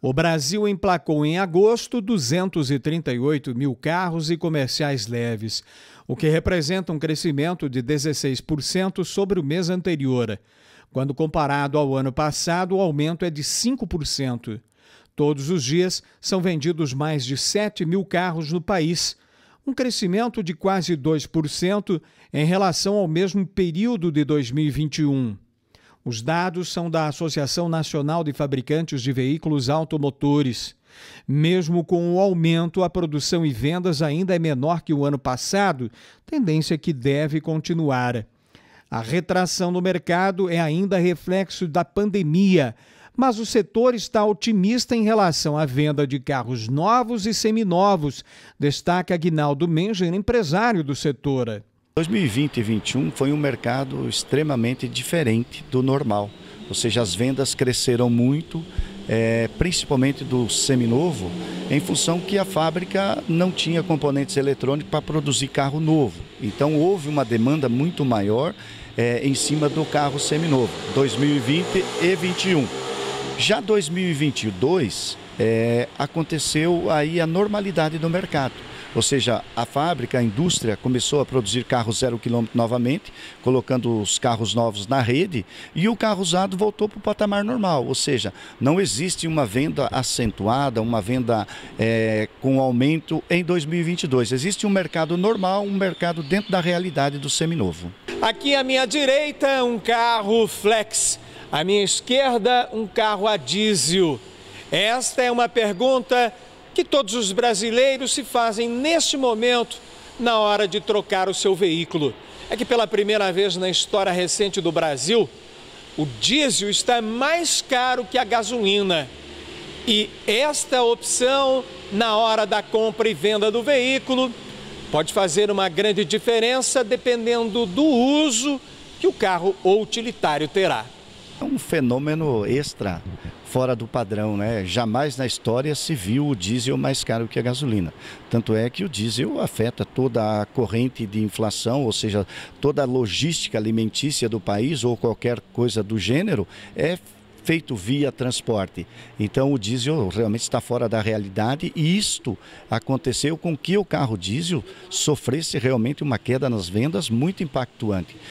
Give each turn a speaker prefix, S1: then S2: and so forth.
S1: O Brasil emplacou em agosto 238 mil carros e comerciais leves, o que representa um crescimento de 16% sobre o mês anterior. Quando comparado ao ano passado, o aumento é de 5%. Todos os dias são vendidos mais de 7 mil carros no país, um crescimento de quase 2% em relação ao mesmo período de 2021. Os dados são da Associação Nacional de Fabricantes de Veículos Automotores. Mesmo com o aumento, a produção e vendas ainda é menor que o ano passado, tendência que deve continuar. A retração no mercado é ainda reflexo da pandemia, mas o setor está otimista em relação à venda de carros novos e seminovos, destaca Aguinaldo
S2: Menger, empresário do setor. 2020 e 2021 foi um mercado extremamente diferente do normal, ou seja, as vendas cresceram muito, é, principalmente do seminovo, em função que a fábrica não tinha componentes eletrônicos para produzir carro novo. Então houve uma demanda muito maior é, em cima do carro seminovo, 2020 e 2021. Já 2022 é, eh, aconteceu aí a normalidade do mercado. Ou seja, a fábrica, a indústria começou a produzir carros zero quilômetro novamente, colocando os carros novos na rede e o carro usado voltou para o patamar normal. Ou seja, não existe uma venda acentuada, uma venda é, com aumento em 2022. Existe um mercado normal, um mercado dentro da realidade do seminovo.
S1: Aqui à minha direita, um carro flex. À minha esquerda, um carro a diesel. Esta é uma pergunta que todos os brasileiros se fazem neste momento na hora de trocar o seu veículo. É que pela primeira vez na história recente do Brasil, o diesel está mais caro que a gasolina. E esta opção, na hora da compra e venda do veículo, pode fazer uma grande diferença dependendo do uso que o carro ou utilitário terá.
S2: É um fenômeno extra fora do padrão, né? Jamais na história se viu o diesel mais caro que a gasolina. Tanto é que o diesel afeta toda a corrente de inflação, ou seja, toda a logística alimentícia do país ou qualquer coisa do gênero é feito via transporte. Então o diesel realmente está fora da realidade e isto aconteceu com que o carro diesel sofresse realmente uma queda nas vendas muito impactuante.